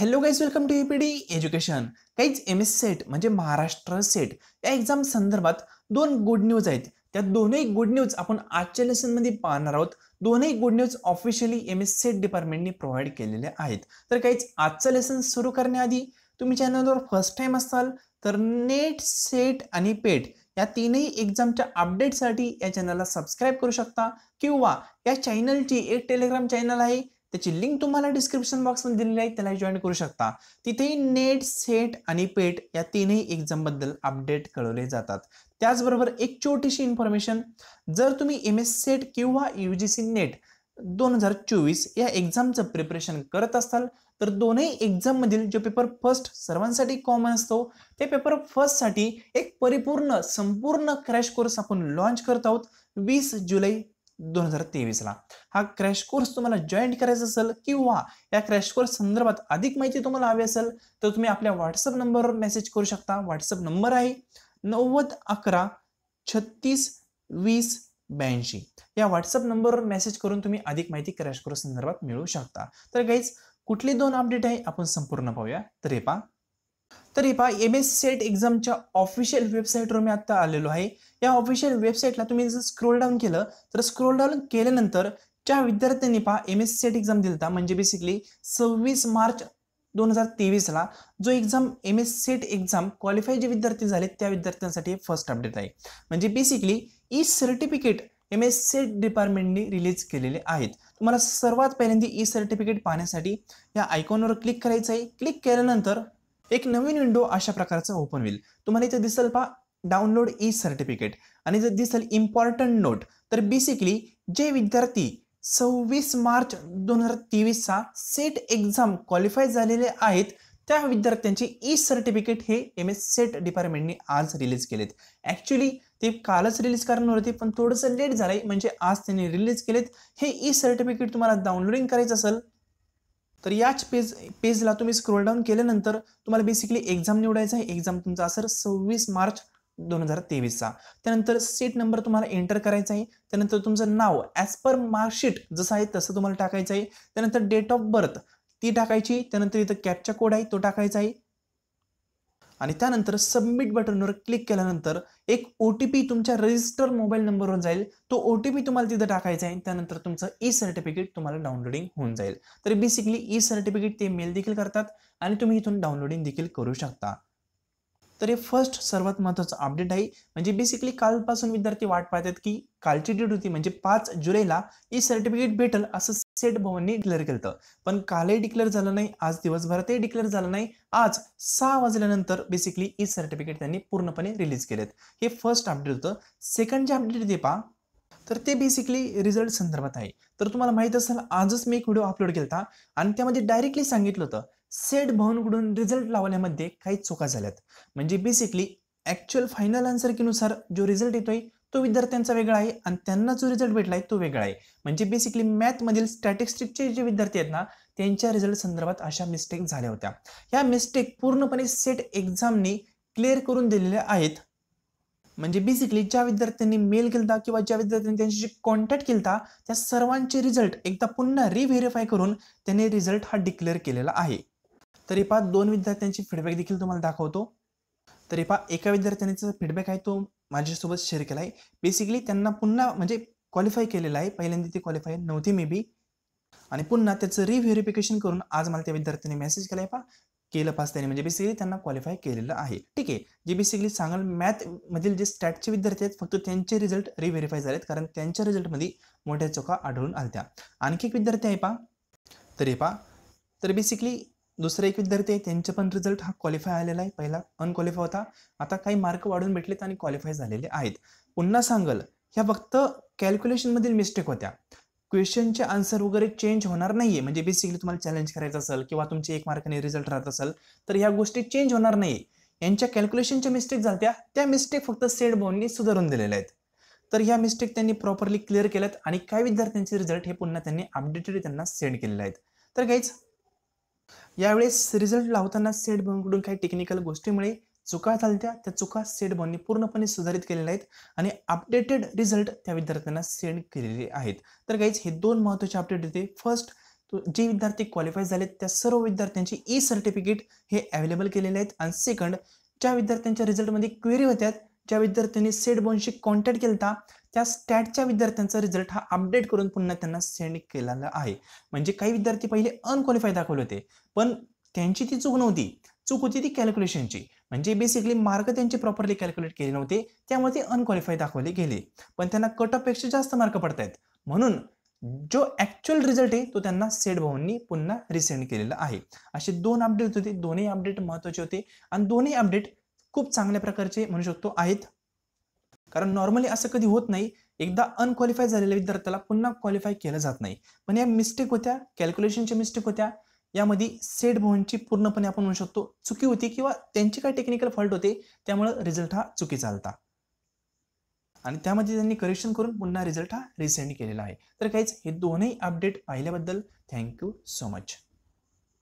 hello guys welcome to UPD education काहीच M S SET म्हणजे Maharashtra set या exam संदर्भात दोन गुड न्यूज आहेत त्या दोनही गुड न्यूज आपण आजच्या लेसनमध्ये पाहणार आहोत दोनही good news officially M S SET डिपार्टमेंटने प्रोव्हाइड केलेल्या आहेत तर काहीच आजचं लेसन सुरू करण्याआधी तुम्ही चॅनलवर फर्स्ट टाईम असाल तर नेट सेट आणि पेट या तीनही एक्झामच्या अपडेटसाठी या चॅनलला सबस्क्राईब करू शकता किंवा या चॅनलची एक टेलिग्राम चॅनल आहे त्याची लिंक तुम्हाला डिस्क्रिप्शन बॉक्समध्ये दिलेली आहे त्याला जॉईन करू शकता तिथेही नेट सेट आणि पेट या तीनही एक्झामबद्दल अपडेट कळवले जातात त्याचबरोबर एक छोटीशी इन्फॉर्मेशन जर तुम्ही एम एस सेट किंवा यू जी सी नेट दोन हजार चोवीस या एक्झामचं प्रिपरेशन करत असाल तर दोन्ही एक्झाममधील जो पेपर फर्स्ट सर्वांसाठी कॉमन असतो ते पेपर फर्स्टसाठी एक परिपूर्ण संपूर्ण क्रॅश कोर्स आपण लॉन्च करत आहोत वीस जुलै दोन हजार तेवीसला हा क्रॅश कोर्स तुम्हाला जॉईन करायचा असेल किंवा या क्रॅश कोर्स संदर्भात अधिक माहिती तुम्हाला हवी असेल तर तुम्ही आपल्या व्हॉट्सअप नंबरवर मेसेज करू शकता व्हॉट्सअप नंबर आहे नव्वद अकरा छत्तीस वीस ब्याऐंशी या व्हॉट्सअप नंबरवर मेसेज करून तुम्ही अधिक माहिती क्रॅश कोर्स संदर्भात मिळू शकता तर काहीच कुठली दोन अपडेट आहे आपण संपूर्ण पाहूया तर हे पा तर हे पा एम एस सेट एक्झामच्या ऑफिशियल वेबसाईटवर मी आता आलेलो आहे या ऑफिशियल वेबसाईटला तुम्ही जर स्क्रोल डाऊन केलं तर स्क्रोल डाऊन केल्यानंतर ज्या विद्यार्थ्यांनी पहा M S C SET exam दिलता म्हणजे बेसिकली सव्वीस मार्च दोन हजार तेवीसला जो exam M S SET exam qualify जे विद्यार्थी झाले त्या विद्यार्थ्यांसाठी फर्स्ट अपडेट आहे म्हणजे basically e certificate M S SET डिपार्टमेंटने रिलीज केलेले आहेत तुम्हाला सर्वात पहिल्यांदा ई सर्टिफिकेट पाहण्यासाठी या आयकॉनवर क्लिक करायचं आहे क्लिक केल्यानंतर एक नवीन विंडो अशा प्रकारचा ओपन होईल तुम्हाला इथे दिसेल पहा डाउनलोड ई सर्टिफिकेट आणि जर दिसेल इम्पॉर्टंट नोट तर बेसिकली जे विद्यार्थी सव्वीस मार्च दोन हजार तेवीसचा सेट एक्झाम क्वालिफाय झालेले आहेत त्या विद्यार्थ्यांचे ई सर्टिफिकेट हे एम एस सेट डिपार्टमेंटने आज रिलीज केलेत ॲक्च्युली ते कालच रिलीज करणार होते पण थोडंसं लेट झालं आहे म्हणजे आज त्यांनी रिलीज केलेत हे ई सर्टिफिकेट तुम्हाला डाउनलोडिंग करायचं असेल तर याच पेज पेजला तुम्ही स्क्रोल डाऊन केल्यानंतर तुम्हाला बेसिकली एक्झाम निवडायचा आहे एक्झाम तुमचा असेल सव्वीस मार्च दोन हजार तेवीसचा त्यानंतर सीट नंबर तुम्हाला एंटर करायचा आहे त्यानंतर तुमचं नाव ॲज पर मार्कशीट जसं आहे तसं तुम्हाला टाकायचं आहे त्यानंतर डेट ऑफ बर्थ ती टाकायची त्यानंतर इथं कॅपचा कोड आहे तो टाकायचा आहे आणि त्यानंतर सबमिट बटनवर क्लिक केल्यानंतर एक ओ टी पी तुमच्या रजिस्टर मोबाईल नंबरवर जाईल तो ओ टी पी तुम्हाला तिथं टाकायचा आहे त्यानंतर तुमचं ई सर्टिफिकेट तुम्हाला डाउनलोडिंग होऊन जाईल तर बेसिकली ई सर्टिफिकेट ते मेल देखील करतात आणि तुम्ही इथून डाउनलोडिंग देखील करू शकता तर हे फर्स्ट सर्वात महत्त्वाचं अपडेट आहे म्हणजे बेसिकली कालपासून विद्यार्थी वाट पाहतात की कालची डेट होती म्हणजे पाच जुलैला ई सर्टिफिकेट भेटल असं सेट भवनने डिक्लेअर केलं होतं पण कालही डिक्लेअर झालं नाही आज दिवसभरातही डिक्लेअर झालं नाही आज सहा वाजल्यानंतर बेसिकली ई सर्टिफिकेट त्यांनी पूर्णपणे रिलीज केलेत हे फर्स्ट अपडेट होतं सेकंड जे अपडेट ते पा तर ते बेसिकली रिझल्ट संदर्भात आहे तर तुम्हाला माहीत असेल आजच मी एक व्हिडिओ अपलोड केला आणि त्यामध्ये डायरेक्टली सांगितलं होतं सेट भवनकडून रिझल्ट लावण्यामध्ये काही चुका झाल्यात म्हणजे बेसिकली ॲक्च्युअल फायनल आन्सर नुसार जो रिझल्ट येतोय तो विद्यार्थ्यांचा वेगळा आहे आणि त्यांना जो रिझल्ट भेटला आहे तो वेगळा आहे म्हणजे बेसिकली मॅथमधील स्टॅटिस्टिकचे जे विद्यार्थी आहेत ना त्यांच्या रिझल्ट संदर्भात अशा मिस्टेक झाल्या होत्या ह्या मिस्टेक पूर्णपणे सेट एक्झामने क्लिअर करून दिलेल्या आहेत म्हणजे बेसिकली ज्या विद्यार्थ्यांनी मेल केला किंवा ज्या विद्यार्थ्यांनी त्यांच्याशी कॉन्टॅक्ट केला त्या सर्वांचे रिझल्ट एकदा पुन्हा रिव्हेरीफाय करून त्यांनी रिझल्ट हा डिक्लेअर केलेला आहे तरी पहा दोन विद्यार्थ्यांची फीडबॅक देखील तुम्हाला दाखवतो तरी पहा एका जो फीडबॅक आहे तो माझ्यासोबत शेअर केला आहे बेसिकली त्यांना पुन्हा म्हणजे क्वालिफाय केलेलं आहे पहिल्यांदा ती क्वालिफाय नव्हती मे बी आणि पुन्हा त्याचं रिव्हेरिफिकेशन करून आज मला त्या विद्यार्थ्याने मेसेज केला आहे पहा केलं पास त्याने म्हणजे बेसिकली त्यांना क्वालिफाय केलेलं आहे ठीक आहे जे बेसिकली सांगाल मधील जे स्टॅटचे विद्यार्थी आहेत फक्त त्यांचे रिझल्ट रिव्हेरीफाय झालेत कारण त्यांच्या रिझल्टमध्ये मोठ्या चुका आढळून आल्या आणखी एक विद्यार्थी आहे पा तरी पा तर बेसिकली दुसरे एक विद्यार्थी आहे त्यांचे पण रिझल्ट हा क्वालिफाय आलेला आहे पहिला अनक्वालिफाय होता आता काही मार्क वाढून भेटलेत आणि क्वालिफाय झालेले आहेत पुन्हा सांगल ह्या फक्त कॅल्क्युलेशनमधील मिस्टेक होत्या क्वेश्चनचे आन्सर वगैरे चेंज होणार नाही आहे म्हणजे बेसिकली तुम्हाला चॅलेंज करायचं असेल किंवा तुमचे एक मार्काने रिझल्ट राहत असेल तर ह्या गोष्टी चेंज होणार नाही यांच्या कॅल्क्युलेशनच्या मिस्टेक झाल्या त्या मिस्टेक फक्त सेट बोननी सुधारून दिलेल्या आहेत तर ह्या मिस्टेक त्यांनी प्रॉपरली क्लिअर केल्यात आणि काही विद्यार्थ्यांचे रिझल्ट हे पुन्हा त्यांनी अपडेटेड त्यांना सेंड केलेले आहेत तर काहीच यावेळेस रिझल्ट लावताना सेट बॉनकडून काही टेक्निकल गोष्टीमुळे चुका चालत्या त्या चुका सेट बॉनने पूर्णपणे सुधारित केलेल्या आहेत आणि अपडेटेड रिझल्ट त्या विद्यार्थ्यांना सेंड केलेले आहेत तर काहीच हे दोन महत्त्वाचे अपडेट होते फर्स्ट जे विद्यार्थी क्वालिफाय झालेत त्या सर्व विद्यार्थ्यांचे ई सर्टिफिकेट हे अवेलेबल केलेले आहेत आणि सेकंड ज्या विद्यार्थ्यांच्या रिझल्टमध्ये क्वेरी होत्या ज्या विद्यार्थ्यांनी सेट बॉनशी कॉन्टॅक्ट केला त्या स्टॅटच्या विद्यार्थ्यांचा रिझल्ट हा अपडेट करून पुन्हा त्यांना सेंड केलेला आहे म्हणजे काही विद्यार्थी पहिले अनक्वालिफाय दाखवले होते पण त्यांची ती चूक नव्हती चूक होती ती कॅल्क्युलेशनची म्हणजे बेसिकली मार्क त्यांचे प्रॉपरली कॅल्क्युलेट केले नव्हते त्यामुळे ते अनक्वालिफाय दाखवले गेले पण त्यांना कट ऑफपेक्षा जास्त मार्क पडत आहेत म्हणून जो ॲक्च्युअल रिझल्ट आहे तो त्यांना सेट भाऊंनी पुन्हा रिसेंड केलेला आहे असे दोन अपडेट होते दोन्ही अपडेट महत्त्वाचे होते आणि दोन्ही अपडेट खूप चांगल्या प्रकारचे म्हणू शकतो आहेत कारण नॉर्मली असं कधी होत नाही एकदा अनक्वालिफाय झालेल्या विद्यार्थ्याला पुन्हा क्वालिफाय केलं जात नाही पण या मिस्टेक होत्या कॅल्क्युलेशनच्या मिस्टेक होत्या यामध्ये सेट भवनची पूर्णपणे आपण म्हणू शकतो चुकी होती किंवा त्यांची काय टेक्निकल फॉल्ट होते त्यामुळे रिझल्ट हा चुकीचा चालता आणि त्यामध्ये त्यांनी करेक्शन करून पुन्हा रिझल्ट हा रिसेंड केलेला आहे तर काहीच हे दोनही अपडेट पाहिल्याबद्दल थँक्यू सो मच